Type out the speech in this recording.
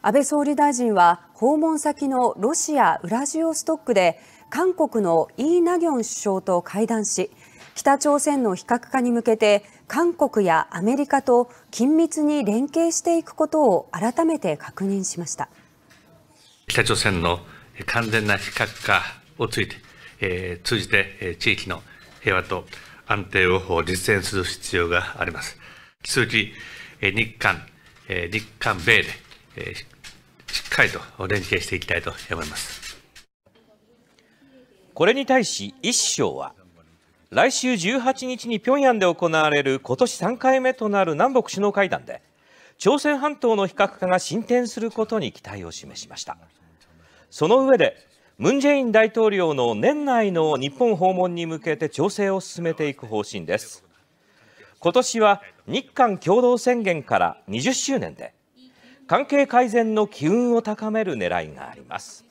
安倍総理大臣は訪問先のロシア・ウラジオストックで韓国のイ・ナギョン首相と会談し北朝鮮の非核化に向けて韓国やアメリカと緊密に連携していくことを改めて確認しました北朝鮮の完全な非核化をついて、えー、通じて、えー、地域の平和と安定を実践する必要があります。引き続き、えー、日韓、えー、日韓米でえしっかりと連携していきたいと思います。これに対し一章は来週18日に平壌で行われる今年3回目となる南北首脳会談で朝鮮半島の非核化が進展することに期待を示しましたその上でムン・ジェイン大統領の年内の日本訪問に向けて調整を進めていく方針です今年は日韓共同宣言から20周年で関係改善の機運を高める狙いがあります。